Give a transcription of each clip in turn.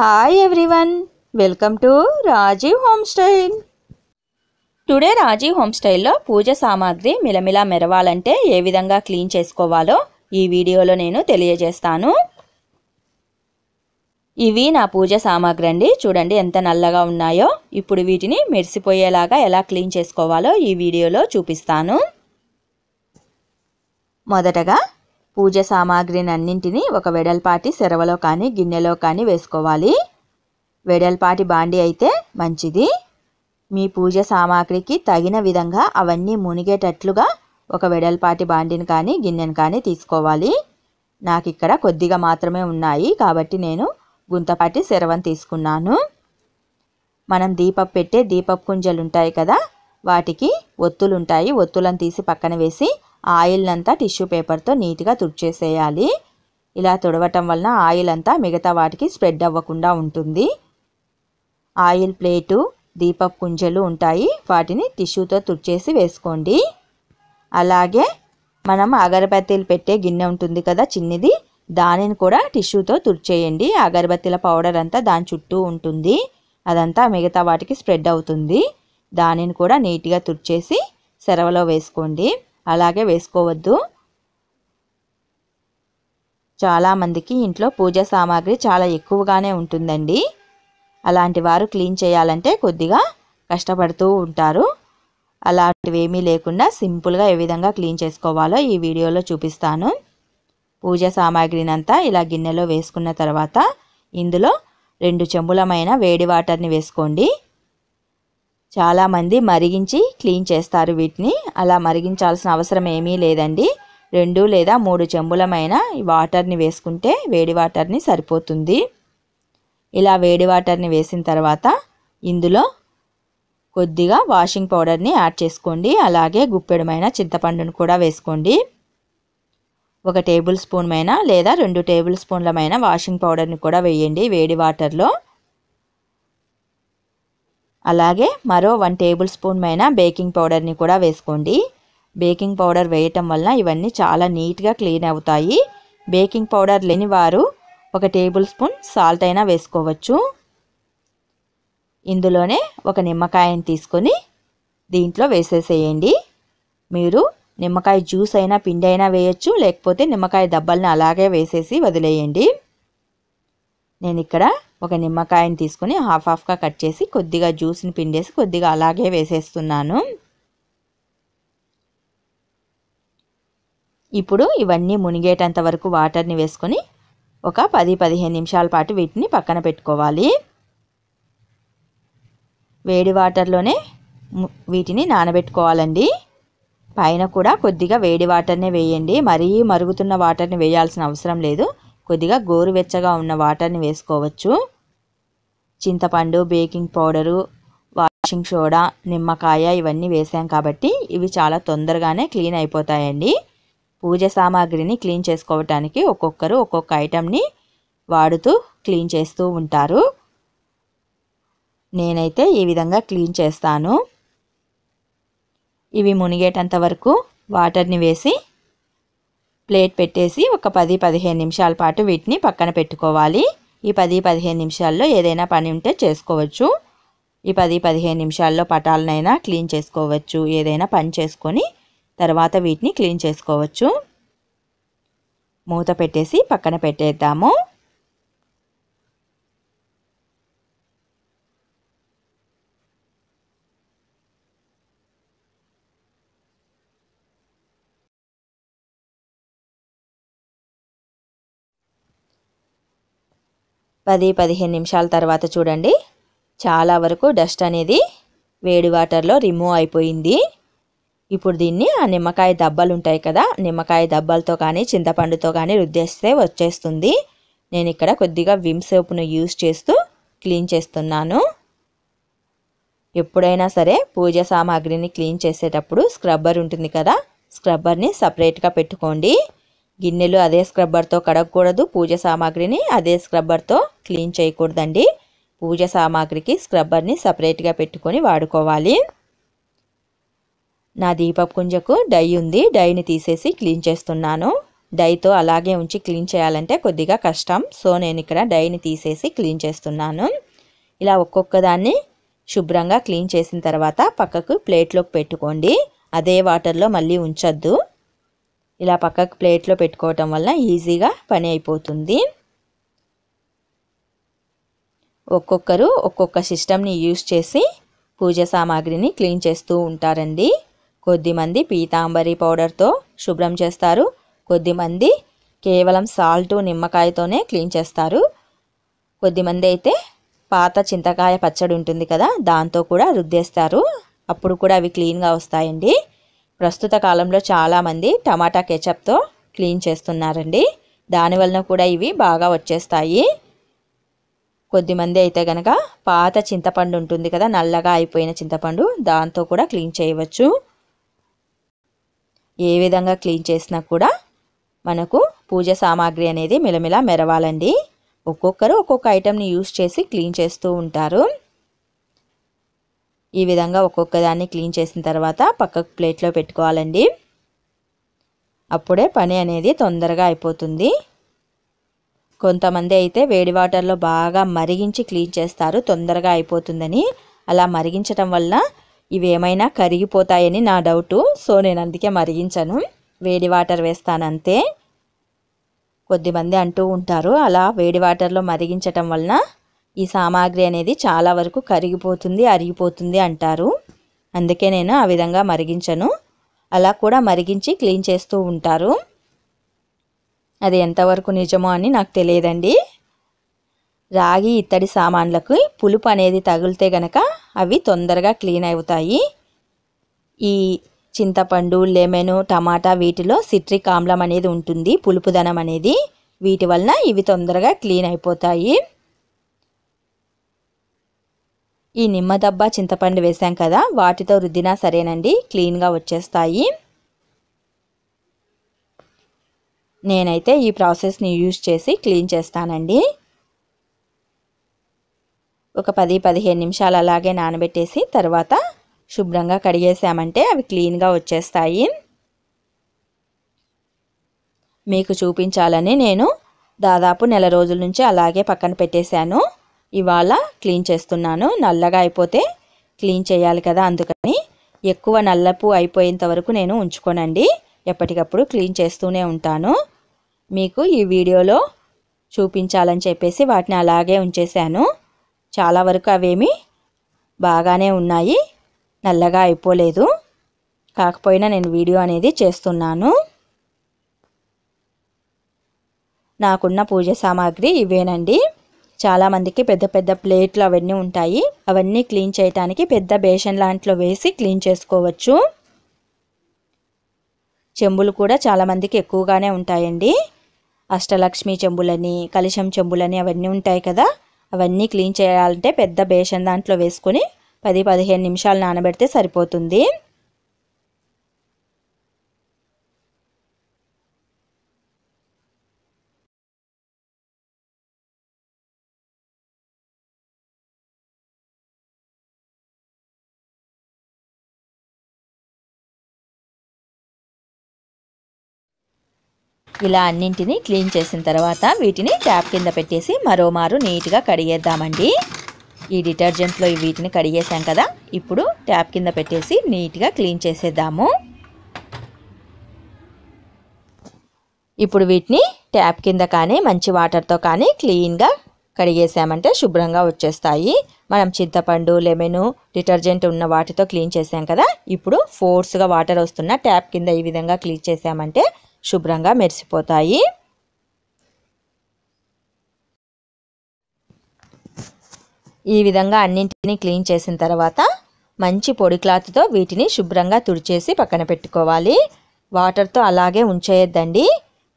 hi everyone welcome to Rajiv home style today Rajiv home స్టైల్లో పూజ సామాగ్రి మిలమిలా మెరవాలంటే ఏ విధంగా క్లీన్ చేసుకోవాలో ఈ వీడియోలో నేను తెలియజేస్తాను ఇవి నా పూజ సామాగ్రి అండి చూడండి ఎంత నల్లగా ఉన్నాయో ఇప్పుడు వీటిని మెరిసిపోయేలాగా ఎలా క్లీన్ చేసుకోవాలో ఈ వీడియోలో చూపిస్తాను మొదటగా పూజ సామాగ్రిని అన్నింటినీ ఒక వెడల్పాటి సెరవలో కానీ గిన్నెలో కానీ వేసుకోవాలి వెడల్పాటి బాండి అయితే మంచిది మీ పూజ సామాగ్రికి తగిన విధంగా అవన్నీ మునిగేటట్లుగా ఒక వెడల్పాటి బాండిని కానీ గిన్నెను కానీ తీసుకోవాలి నాకు ఇక్కడ కొద్దిగా మాత్రమే ఉన్నాయి కాబట్టి నేను గుంతపాటి సెరవని తీసుకున్నాను మనం దీపం పెట్టే దీపపు కుంజలు ఉంటాయి కదా వాటికి ఒత్తులు ఉంటాయి ఒత్తులను తీసి పక్కన వేసి ఆయిల్ అంతా టిష్యూ పేపర్తో నీట్గా తుడిచేసేయాలి ఇలా తుడవటం వలన ఆయిల్ అంతా మిగతా వాటికి స్ప్రెడ్ అవ్వకుండా ఉంటుంది ఆయిల్ ప్లేటు దీపపు కుంజలు ఉంటాయి వాటిని టిష్యూతో తుడిచేసి వేసుకోండి అలాగే మనం అగరబత్తీలు పెట్టే గిన్నె ఉంటుంది కదా చిన్నది దానిని కూడా టిష్యూతో తుడిచేయండి అగరబత్తీల పౌడర్ అంతా దాని చుట్టూ ఉంటుంది అదంతా మిగతా వాటికి స్ప్రెడ్ అవుతుంది దానిని కూడా నీట్గా తుడిచేసి సెరవలో వేసుకోండి అలాగే వేసుకోవద్దు చాలామందికి ఇంట్లో పూజ సామాగ్రి చాలా ఎక్కువగానే ఉంటుందండి అలాంటి వారు క్లీన్ చేయాలంటే కొద్దిగా కష్టపడుతూ ఉంటారు అలాంటివి ఏమీ లేకుండా సింపుల్గా ఏ విధంగా క్లీన్ చేసుకోవాలో ఈ వీడియోలో చూపిస్తాను పూజ సామాగ్రినంతా ఇలా గిన్నెలో వేసుకున్న తర్వాత ఇందులో రెండు చెంబులమైన వేడి వాటర్ని వేసుకోండి చాలామంది మరిగించి క్లీన్ చేస్తారు వీటిని అలా మరిగించాల్సిన అవసరం ఏమీ లేదండి రెండు లేదా మూడు చెంబులమైన వాటర్ని వేసుకుంటే వేడి వాటర్ని సరిపోతుంది ఇలా వేడి వాటర్ని వేసిన తర్వాత ఇందులో కొద్దిగా వాషింగ్ పౌడర్ని యాడ్ చేసుకోండి అలాగే గుప్పెడమైన చింతపండును కూడా వేసుకోండి ఒక టేబుల్ అయినా లేదా రెండు టేబుల్ స్పూన్లమైన వాషింగ్ పౌడర్ని కూడా వేయండి వేడి వాటర్లో అలాగే మరో వన్ టేబుల్ స్పూన్ మైన బేకింగ్ పౌడర్ని కూడా వేసుకోండి బేకింగ్ పౌడర్ వేయటం వలన ఇవన్నీ చాలా నీట్గా క్లీన్ అవుతాయి బేకింగ్ పౌడర్ లేని వారు ఒక టేబుల్ స్పూన్ సాల్ట్ అయినా వేసుకోవచ్చు ఇందులోనే ఒక నిమ్మకాయని తీసుకొని దీంట్లో వేసేసేయండి మీరు నిమ్మకాయ జ్యూస్ అయినా పిండి అయినా వేయచ్చు లేకపోతే నిమ్మకాయ దబ్బల్ని అలాగే వేసేసి వదిలేయండి నేను ఇక్కడ ఒక నిమ్మకాయని తీసుకుని హాఫ్ హాఫ్గా కట్ చేసి కొద్దిగా జ్యూస్ని పిండేసి కొద్దిగా అలాగే వేసేస్తున్నాను ఇప్పుడు ఇవన్నీ మునిగేటంత వరకు వాటర్ని వేసుకొని ఒక పది పదిహేను నిమిషాల పాటు వీటిని పక్కన పెట్టుకోవాలి వేడి వాటర్లోనే వీటిని నానబెట్టుకోవాలండి పైన కూడా కొద్దిగా వేడి వాటర్నే వేయండి మరీ మరుగుతున్న వాటర్ని వేయాల్సిన అవసరం లేదు కొద్దిగా గోరువెచ్చగా ఉన్న వాటర్ని వేసుకోవచ్చు చింతపండు బేకింగ్ పౌడరు వాషింగ్ సోడా నిమ్మకాయ ఇవన్నీ వేసాం కాబట్టి ఇవి చాలా తొందరగానే క్లీన్ అయిపోతాయండి పూజ సామాగ్రిని క్లీన్ చేసుకోవటానికి ఒక్కొక్కరు ఒక్కొక్క ఐటెంని వాడుతూ క్లీన్ చేస్తూ ఉంటారు నేనైతే ఈ విధంగా క్లీన్ చేస్తాను ఇవి మునిగేటంత వరకు వాటర్ని వేసి ప్లేట్ పెట్టేసి ఒక పది పదిహేను నిమిషాల పాటు వీటిని పక్కన పెట్టుకోవాలి ఈ పది పదిహేను నిమిషాల్లో ఏదైనా పని ఉంటే చేసుకోవచ్చు ఈ పది పదిహేను నిమిషాల్లో పటాలనైనా క్లీన్ చేసుకోవచ్చు ఏదైనా పని చేసుకొని తర్వాత వీటిని క్లీన్ చేసుకోవచ్చు మూత పెట్టేసి పక్కన పెట్టేద్దాము పది పదిహేను నిమిషాల తర్వాత చూడండి చాలా వరకు డస్ట్ అనేది వేడి వాటర్లో రిమూవ్ అయిపోయింది ఇప్పుడు దీన్ని ఆ నిమ్మకాయ దబ్బలు ఉంటాయి కదా నిమ్మకాయ దబ్బలతో కానీ చింతపండుతో కానీ రుద్దేస్తే వచ్చేస్తుంది నేను ఇక్కడ కొద్దిగా విమ్ సోప్ను యూజ్ చేస్తూ క్లీన్ చేస్తున్నాను ఎప్పుడైనా సరే పూజ సామాగ్రిని క్లీన్ చేసేటప్పుడు స్క్రబ్బర్ ఉంటుంది కదా స్క్రబ్బర్ని సపరేట్గా పెట్టుకోండి గిన్నెలు అదే స్క్రబ్బర్తో కడగకూడదు పూజ సామాగ్రిని అదే స్క్రబ్బర్తో క్లీన్ చేయకూడదండి పూజ సామాగ్రికి స్క్రబ్బర్ని సపరేట్గా పెట్టుకొని వాడుకోవాలి నా దీపపు కుంజకు డై ఉంది డైని తీసేసి క్లీన్ చేస్తున్నాను డైతో అలాగే ఉంచి క్లీన్ చేయాలంటే కొద్దిగా కష్టం సో నేను ఇక్కడ డైని తీసేసి క్లీన్ చేస్తున్నాను ఇలా ఒక్కొక్క దాన్ని శుభ్రంగా క్లీన్ చేసిన తర్వాత పక్కకు ప్లేట్లోకి పెట్టుకోండి అదే వాటర్లో మళ్ళీ ఉంచద్దు ఇలా పక్కకు ప్లేట్లో పెట్టుకోవటం వల్ల ఈజీగా పని అయిపోతుంది ఒక్కొక్కరు ఒక్కొక్క సిస్టమ్ని యూజ్ చేసి పూజ సామాగ్రిని క్లీన్ చేస్తూ ఉంటారండి కొద్దిమంది పీతాంబరి పౌడర్తో శుభ్రం చేస్తారు కొద్దిమంది కేవలం సాల్ట్ నిమ్మకాయతోనే క్లీన్ చేస్తారు కొద్దిమంది అయితే పాత చింతకాయ పచ్చడి ఉంటుంది కదా దాంతో కూడా రుద్దేస్తారు అప్పుడు కూడా అవి క్లీన్గా వస్తాయండి ప్రస్తుత కాలంలో చాలామంది టమాటా కెచప్తో క్లీన్ చేస్తున్నారండి దానివలన కూడా ఇవి బాగా వచ్చేస్తాయి కొద్దిమంది అయితే కనుక పాత చింతపండు ఉంటుంది కదా నల్లగా అయిపోయిన చింతపండు దాంతో కూడా క్లీన్ చేయవచ్చు ఏ విధంగా క్లీన్ చేసినా కూడా మనకు పూజ సామాగ్రి అనేది మిలమిల మెరవాలండి ఒక్కొక్కరు ఒక్కొక్క ఐటెంని యూస్ చేసి క్లీన్ చేస్తూ ఉంటారు ఈ విధంగా ఒక్కొక్క దాన్ని క్లీన్ చేసిన తర్వాత పక్కకు ప్లేట్లో పెట్టుకోవాలండి అప్పుడే పని అనేది తొందరగా అయిపోతుంది కొంతమంది అయితే వేడి వాటర్లో బాగా మరిగించి క్లీన్ చేస్తారు తొందరగా అయిపోతుందని అలా మరిగించడం వల్ల ఇవి ఏమైనా కరిగిపోతాయని నా డౌటు సో నేను అందుకే మరిగించను వేడి వాటర్ వేస్తాను అంతే కొద్దిమంది అంటూ ఉంటారు అలా వేడి వాటర్లో మరిగించటం వలన ఈ సామాగ్రి అనేది చాలా వరకు కరిగిపోతుంది అరిగిపోతుంది అంటారు అందుకే నేను ఆ విధంగా మరిగించను అలా కూడా మరిగించి క్లీన్ చేస్తూ ఉంటారు అది ఎంతవరకు నిజమో అని నాకు తెలియదండి రాగి ఇత్తడి సామాన్లకు పులుపు అనేది తగిలితే గనక అవి తొందరగా క్లీన్ అవుతాయి ఈ చింతపండు లెమన్ టమాటా వీటిలో సిట్రిక్ ఆమ్లం అనేది ఉంటుంది పులుపుదనం అనేది వీటి వలన ఇవి తొందరగా క్లీన్ అయిపోతాయి ఈ నిమ్మదబ్బ చింతపండు వేసాం కదా వాటితో రుద్దినా సరేనండి క్లీన్గా వచ్చేస్తాయి నేనైతే ఈ ప్రాసెస్ని యూజ్ చేసి క్లీన్ చేస్తానండి ఒక పది పదిహేను నిమిషాలు అలాగే నానబెట్టేసి తర్వాత శుభ్రంగా కడిగేసామంటే అవి క్లీన్గా వచ్చేస్తాయి మీకు చూపించాలని నేను దాదాపు నెల రోజుల నుంచి అలాగే పక్కన పెట్టేశాను ఇవాళ క్లీన్ చేస్తున్నాను నల్లగా అయిపోతే క్లీన్ చేయాలి కదా అందుకని ఎక్కువ నల్లపు అయిపోయేంత వరకు నేను ఉంచుకోనండి ఎప్పటికప్పుడు క్లీన్ చేస్తూనే ఉంటాను మీకు ఈ వీడియోలో చూపించాలని చెప్పేసి వాటిని అలాగే ఉంచేశాను చాలా వరకు అవేమి బాగానే ఉన్నాయి నల్లగా అయిపోలేదు కాకపోయినా నేను వీడియో అనేది చేస్తున్నాను నాకున్న పూజ సామాగ్రి ఇవేనండి చాలామందికి పెద్ద పెద్ద ప్లేట్లు అవన్నీ ఉంటాయి అవన్నీ క్లీన్ చేయటానికి పెద్ద బేషన్ లాంట్లో వేసి క్లీన్ చేసుకోవచ్చు చెంబులు కూడా చాలామందికి ఎక్కువగానే ఉంటాయండి అష్టలక్ష్మి చెంబులని కలిశం చెంబులని అవన్నీ ఉంటాయి కదా అవన్నీ క్లీన్ చేయాలంటే పెద్ద బేషన్ దాంట్లో వేసుకొని పది పదిహేను నిమిషాలు నానబెడితే సరిపోతుంది ఇలా అన్నింటినీ క్లీన్ చేసిన తర్వాత వీటిని ట్యాప్ కింద పెట్టేసి మరోమారు నీట్గా కడిగేద్దామండి ఈ డిటర్జెంట్లో వీటిని కడిగేసాం కదా ఇప్పుడు ట్యాప్ కింద పెట్టేసి నీట్గా క్లీన్ చేసేద్దాము ఇప్పుడు వీటిని ట్యాప్ కింద కానీ మంచి వాటర్తో కానీ క్లీన్గా కడిగేసామంటే శుభ్రంగా వచ్చేస్తాయి మనం చింతపండు లెమన్ డిటర్జెంట్ ఉన్న వాటితో క్లీన్ చేసాం కదా ఇప్పుడు ఫోర్స్గా వాటర్ వస్తున్న ట్యాప్ కింద ఈ విధంగా క్లీన్ చేసామంటే శుభ్రంగా మెరిసిపోతాయి ఈ విధంగా అన్నింటినీ క్లీన్ చేసిన తర్వాత మంచి పొడి క్లాత్తో వీటిని శుభ్రంగా తుడిచేసి పక్కన పెట్టుకోవాలి వాటర్తో అలాగే ఉంచేయద్దండి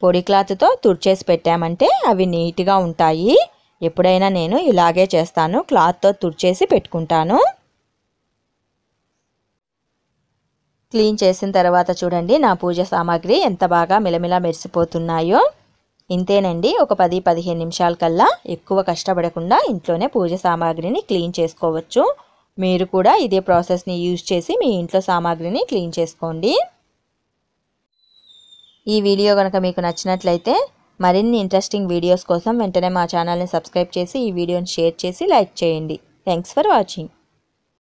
పొడి క్లాత్తో తుడిచేసి పెట్టామంటే అవి నీట్గా ఉంటాయి ఎప్పుడైనా నేను ఇలాగే చేస్తాను క్లాత్తో తుడిచేసి పెట్టుకుంటాను క్లీన్ చేసిన తర్వాత చూడండి నా పూజ సామాగ్రి ఎంత బాగా మిలమిలా మెరిసిపోతున్నాయో ఇంతేనండి ఒక పది పదిహేను నిమిషాల కల్లా ఎక్కువ కష్టపడకుండా ఇంట్లోనే పూజ సామాగ్రిని క్లీన్ చేసుకోవచ్చు మీరు కూడా ఇదే ప్రాసెస్ని యూజ్ చేసి మీ ఇంట్లో సామాగ్రిని క్లీన్ చేసుకోండి ఈ వీడియో కనుక మీకు నచ్చినట్లయితే మరిన్ని ఇంట్రెస్టింగ్ వీడియోస్ కోసం వెంటనే మా ఛానల్ని సబ్స్క్రైబ్ చేసి ఈ వీడియోని షేర్ చేసి లైక్ చేయండి థ్యాంక్స్ ఫర్ వాచింగ్